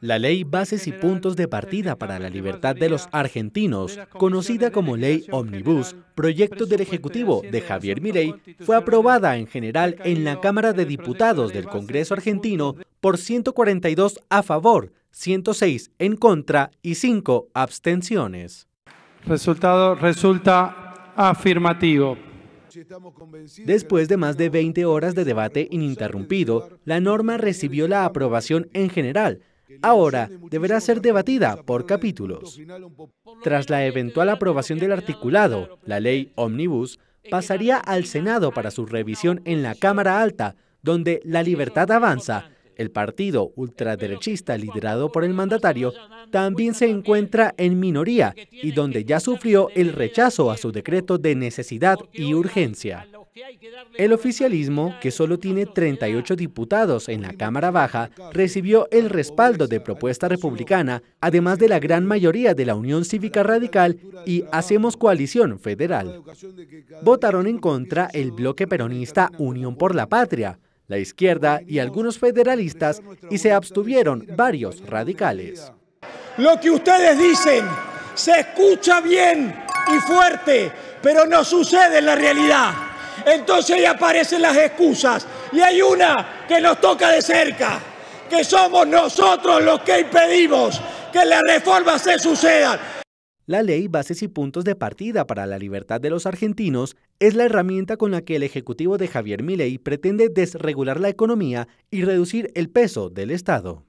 La ley Bases y Puntos de Partida para la Libertad de los Argentinos, conocida como Ley Omnibus, proyecto del Ejecutivo de Javier Mirey, fue aprobada en general en la Cámara de Diputados del Congreso argentino por 142 a favor, 106 en contra y 5 abstenciones. Resultado resulta afirmativo. Después de más de 20 horas de debate ininterrumpido, la norma recibió la aprobación en general. Ahora deberá ser debatida por capítulos. Tras la eventual aprobación del articulado, la ley Omnibus pasaría al Senado para su revisión en la Cámara Alta, donde la libertad avanza el partido ultraderechista liderado por el mandatario también se encuentra en minoría y donde ya sufrió el rechazo a su decreto de necesidad y urgencia. El oficialismo, que solo tiene 38 diputados en la Cámara Baja, recibió el respaldo de Propuesta Republicana, además de la gran mayoría de la Unión Cívica Radical y Hacemos Coalición Federal. Votaron en contra el bloque peronista Unión por la Patria, la izquierda y algunos federalistas y se abstuvieron varios radicales. Lo que ustedes dicen se escucha bien y fuerte, pero no sucede en la realidad. Entonces ahí aparecen las excusas y hay una que nos toca de cerca, que somos nosotros los que impedimos que las reformas se sucedan. La ley Bases y Puntos de Partida para la Libertad de los Argentinos es la herramienta con la que el Ejecutivo de Javier Milei pretende desregular la economía y reducir el peso del Estado.